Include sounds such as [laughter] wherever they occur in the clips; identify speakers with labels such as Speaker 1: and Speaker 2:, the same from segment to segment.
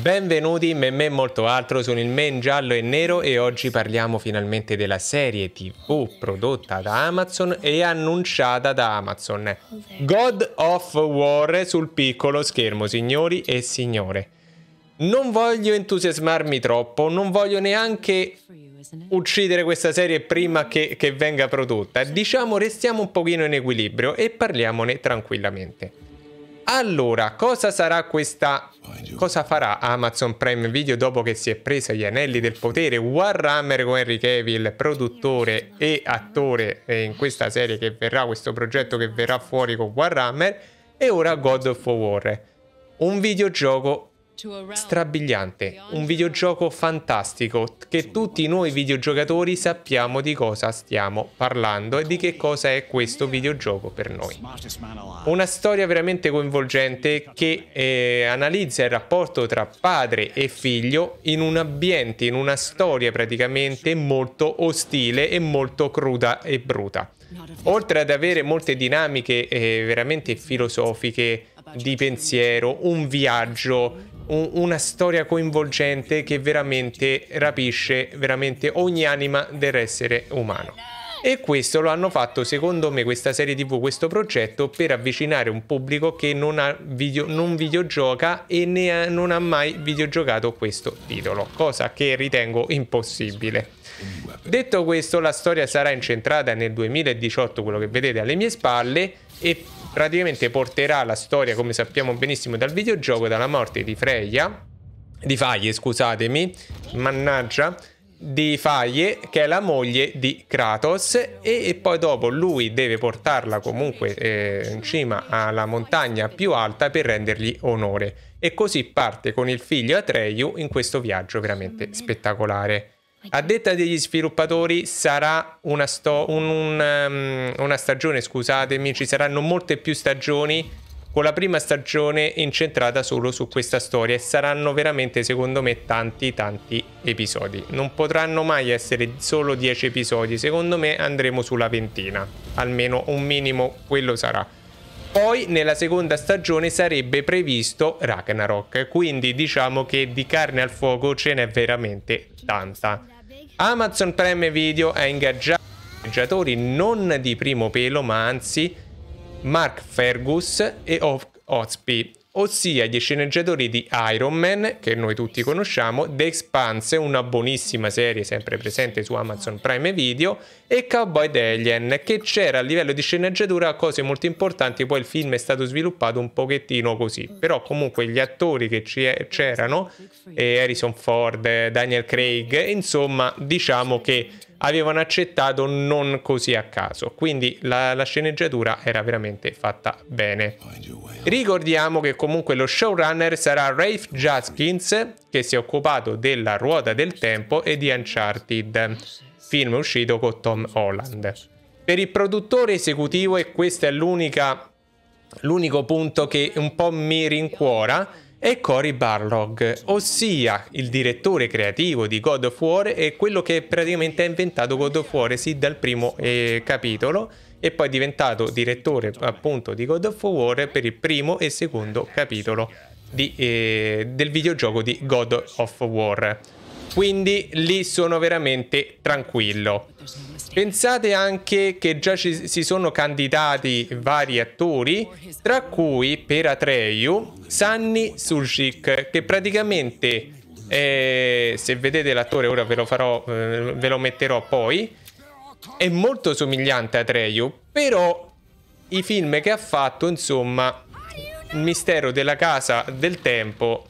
Speaker 1: Benvenuti in me, e molto altro, sono il Men giallo e nero e oggi parliamo finalmente della serie TV prodotta da Amazon e annunciata da Amazon. God of War sul piccolo schermo, signori e signore. Non voglio entusiasmarmi troppo, non voglio neanche uccidere questa serie prima che, che venga prodotta. Diciamo restiamo un pochino in equilibrio e parliamone tranquillamente. Allora, cosa sarà questa... Cosa farà Amazon Prime Video dopo che si è presa gli anelli del potere? Warhammer con Henry Cavill, produttore e attore eh, in questa serie che verrà, questo progetto che verrà fuori con Warhammer, e ora God of War, un videogioco Strabiliante, un videogioco fantastico che tutti noi videogiocatori sappiamo di cosa stiamo parlando e di che cosa è questo videogioco per noi. Una storia veramente coinvolgente che eh, analizza il rapporto tra padre e figlio in un ambiente, in una storia praticamente molto ostile e molto cruda e bruta. Oltre ad avere molte dinamiche eh, veramente filosofiche, di pensiero, un viaggio una storia coinvolgente che veramente rapisce veramente ogni anima dell'essere umano. E questo lo hanno fatto, secondo me, questa serie TV, questo progetto, per avvicinare un pubblico che non, ha video, non videogioca e ha, non ha mai videogiocato questo titolo, cosa che ritengo impossibile. Vabbè. Detto questo, la storia sarà incentrata nel 2018, quello che vedete alle mie spalle, e praticamente porterà la storia, come sappiamo benissimo dal videogioco, dalla morte di Freya, di Faglie, scusatemi, mannaggia, di Faglie, che è la moglie di Kratos, e, e poi dopo lui deve portarla comunque eh, in cima alla montagna più alta per rendergli onore. E così parte con il figlio Atreyu in questo viaggio veramente spettacolare. A detta degli sviluppatori sarà una, sto- un, un, um, una stagione, scusatemi, ci saranno molte più stagioni con la prima stagione incentrata solo su questa storia e saranno veramente secondo me tanti tanti episodi. Non potranno mai essere solo 10 episodi, secondo me andremo sulla ventina, almeno un minimo quello sarà. Poi nella seconda stagione sarebbe previsto Ragnarok, quindi diciamo che di carne al fuoco ce n'è veramente tanta. Amazon Prime Video ha ingaggiato ingaggiatori non di primo pelo ma anzi Mark Fergus e Ozpi ossia gli sceneggiatori di Iron Man, che noi tutti conosciamo, The Expanse, una buonissima serie sempre presente su Amazon Prime Video, e Cowboy The Alien, che c'era a livello di sceneggiatura cose molto importanti, poi il film è stato sviluppato un pochettino così, però comunque gli attori che c'erano, eh, Harrison Ford, Daniel Craig, insomma diciamo che avevano accettato non così a caso. Quindi la, la sceneggiatura era veramente fatta bene. Ricordiamo che comunque lo showrunner sarà Rafe Jaskins, che si è occupato della ruota del tempo e di Uncharted, film uscito con Tom Holland. Per il produttore esecutivo, e questo è l'unico punto che un po' mi rincuora, e Cory Barlog, ossia il direttore creativo di God of War e quello che praticamente ha inventato God of War sì dal primo eh, capitolo e poi è diventato direttore appunto di God of War per il primo e secondo capitolo di, eh, del videogioco di God of War. Quindi lì sono veramente tranquillo. Pensate anche che già ci, si sono candidati vari attori, tra cui per Atreyu, Sanni Sushik, che praticamente, eh, se vedete l'attore ora ve lo, farò, eh, ve lo metterò poi, è molto somigliante a Atreyu, però i film che ha fatto, insomma, Il mistero della casa del tempo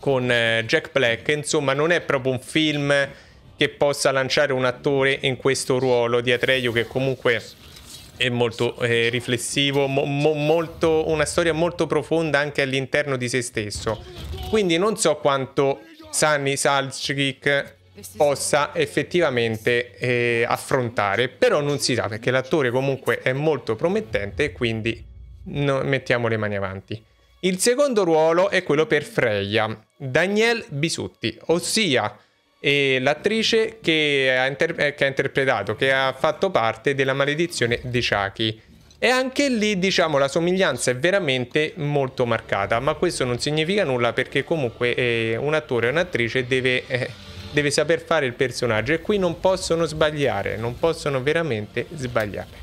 Speaker 1: con eh, Jack Black, insomma, non è proprio un film che possa lanciare un attore in questo ruolo di Atreio che comunque è molto eh, riflessivo, mo molto, una storia molto profonda anche all'interno di se stesso. Quindi non so quanto Sunny Salchik possa effettivamente eh, affrontare, però non si sa perché l'attore comunque è molto promettente e quindi no, mettiamo le mani avanti. Il secondo ruolo è quello per Freya, Daniel Bisutti, ossia e l'attrice che ha, inter- eh, che ha, interpretato, che ha fatto parte della maledizione di Chucky. E anche lì, diciamo, la somiglianza è veramente molto marcata, ma questo non significa nulla perché comunque eh, un attore e un'attrice deve, eh, deve saper fare il personaggio e qui non possono sbagliare, non possono veramente sbagliare.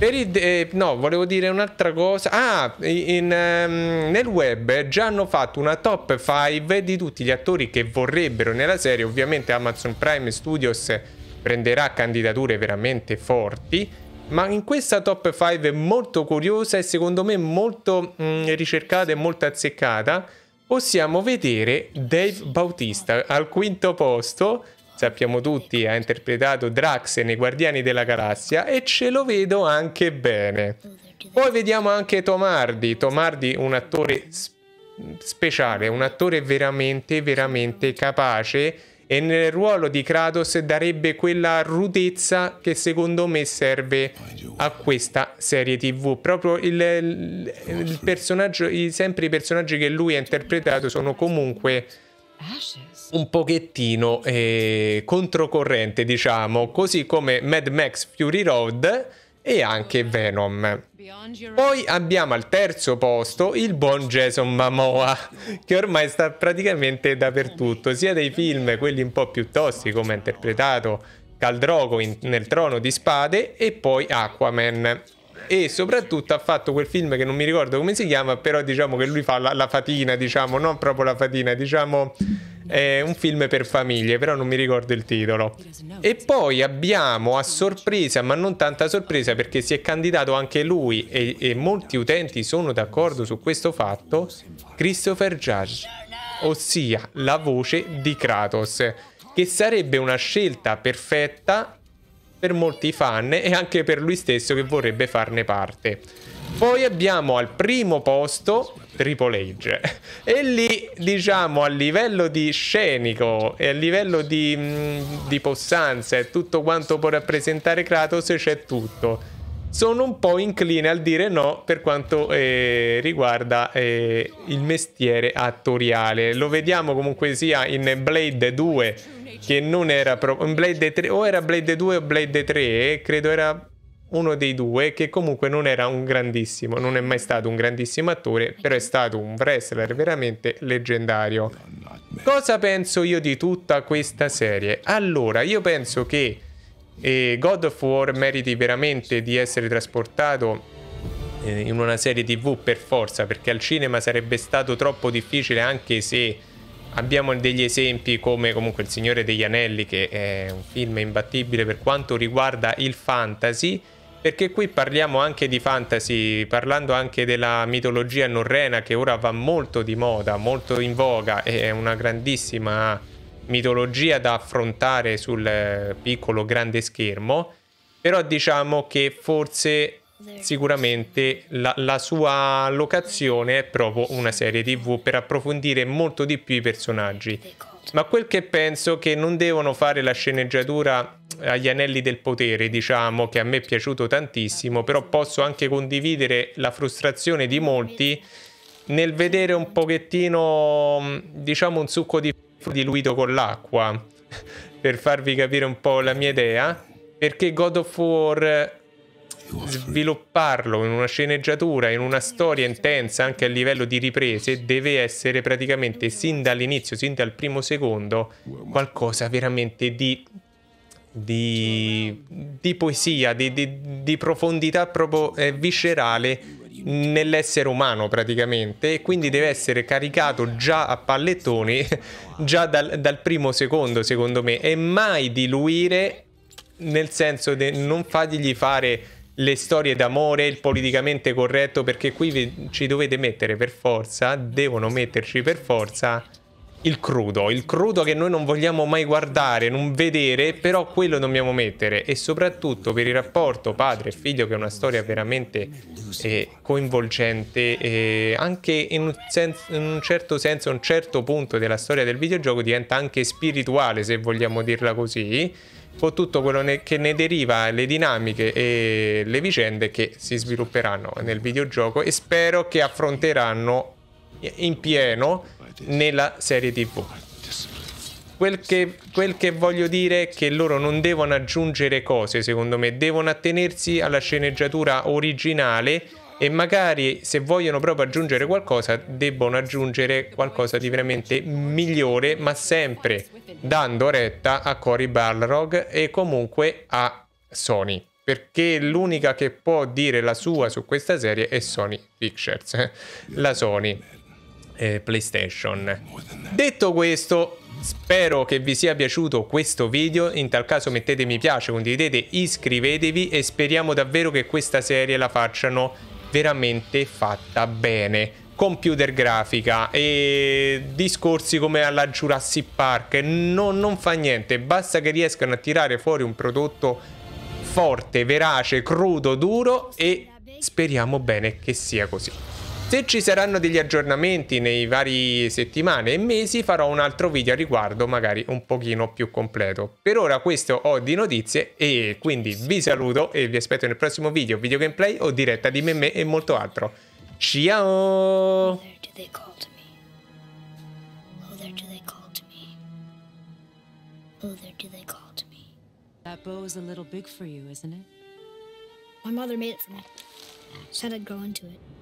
Speaker 1: Il, eh, no, volevo dire un'altra cosa. Ah, in, um, nel web già hanno fatto una top 5 di tutti gli attori che vorrebbero nella serie. Ovviamente Amazon Prime Studios prenderà candidature veramente forti. Ma in questa top 5 molto curiosa e secondo me molto mh, mm, ricercata e molto azzeccata, possiamo vedere Dave Bautista al quinto posto sappiamo tutti, ha interpretato Drax nei Guardiani della Galassia e ce lo vedo anche bene. Poi vediamo anche Tomardi, Tomardi un attore speciale, un attore veramente, veramente capace e nel ruolo di Kratos darebbe quella rudezza che secondo me serve a questa serie tv. Proprio il, il personaggio, sempre i personaggi che lui ha interpretato sono comunque un pochettino eh, controcorrente, diciamo, così come Mad Max Fury Road e anche Venom. Poi abbiamo al terzo posto il buon Jason Mamoa, che ormai sta praticamente dappertutto, sia dei film, quelli un po' più tosti come ha interpretato Caldrogo in, nel Trono di Spade e poi Aquaman e soprattutto ha fatto quel film che non mi ricordo come si chiama, però diciamo che lui fa la, la fatina, diciamo, non proprio la fatina, diciamo è un film per famiglie, però non mi ricordo il titolo. E poi abbiamo a sorpresa, ma non tanta sorpresa perché si è candidato anche lui e, e molti utenti sono d'accordo su questo fatto, Christopher Judge, ossia la voce di Kratos, che sarebbe una scelta perfetta per molti fan e anche per lui stesso che vorrebbe farne parte. Poi abbiamo al primo posto Triple H e lì diciamo a livello di scenico e a livello di, mm, di possanza e tutto quanto può rappresentare Kratos c'è tutto sono un po' incline al dire no per quanto eh, riguarda eh, il mestiere attoriale. Lo vediamo comunque sia in Blade 2, che non era proprio... Blade 3, o era Blade 2 o Blade 3, credo era uno dei due, che comunque non era un grandissimo, non è mai stato un grandissimo attore, però è stato un wrestler veramente leggendario. Cosa penso io di tutta questa serie? Allora, io penso che e God of War meriti veramente di essere trasportato eh, in una serie tv per forza, perché al cinema sarebbe stato troppo difficile anche se abbiamo degli esempi come comunque Il Signore degli Anelli, che è un film imbattibile per quanto riguarda il fantasy, perché qui parliamo anche di fantasy, parlando anche della mitologia norrena che ora va molto di moda, molto in voga, è una grandissima mitologia da affrontare sul eh, piccolo grande schermo, però diciamo che forse sicuramente la, la, sua locazione è proprio una serie tv per approfondire molto di più i personaggi. Ma quel che penso è che non devono fare la sceneggiatura eh, agli anelli del potere, diciamo, che a me è piaciuto tantissimo, però posso anche condividere la frustrazione di molti nel vedere un pochettino, mm, diciamo, un succo di diluito con l'acqua, [laughs] per farvi capire un po' la mia idea, perché God of War eh, svilupparlo in una sceneggiatura, in una storia intensa anche a livello di riprese, deve essere praticamente sin dall'inizio, sin dal primo secondo, qualcosa veramente di, di, di poesia, di, di, profondità proprio eh, viscerale nell'essere umano praticamente e quindi deve essere caricato già a pallettoni [laughs] già dal, dal primo secondo secondo me e mai diluire nel senso di non fargli fare le storie d'amore, il politicamente corretto perché qui ci dovete mettere per forza, devono metterci per forza il crudo, il crudo che noi non vogliamo mai guardare, non vedere, però quello dobbiamo mettere e soprattutto per il rapporto padre figlio che è una storia veramente eh, coinvolgente e eh, anche in un, senso, in un, certo senso, a un certo punto della storia del videogioco diventa anche spirituale se vogliamo dirla così, con tutto quello ne che ne deriva, le dinamiche e le vicende che si svilupperanno nel videogioco e spero che affronteranno in pieno nella serie tv. Quel che, quel che voglio dire è che loro non devono aggiungere cose, secondo me, devono attenersi alla sceneggiatura originale e magari se vogliono proprio aggiungere qualcosa debbono aggiungere qualcosa di veramente migliore ma sempre dando retta a Cory Balrog e comunque a Sony perché l'unica che può dire la sua su questa serie è Sony Pictures [laughs] la Sony eh, PlayStation. Detto questo, Spero che vi sia piaciuto questo video, in tal caso mettete mi piace, condividete, iscrivetevi e speriamo davvero che questa serie la facciano veramente fatta bene. Computer grafica e discorsi come alla Jurassic Park, no, non fa niente, basta che riescano a tirare fuori un prodotto forte, verace, crudo, duro e speriamo bene che sia così. Se ci saranno degli aggiornamenti nei vari settimane e mesi farò un altro video a riguardo magari un pochino più completo. Per ora questo ho di notizie e quindi vi saluto e vi aspetto nel prossimo video, video gameplay o diretta di me e molto altro. Ciao! Oh, there do oh, oh, a little big for you, isn't it? My mother made it for me. Said I'd grow into it.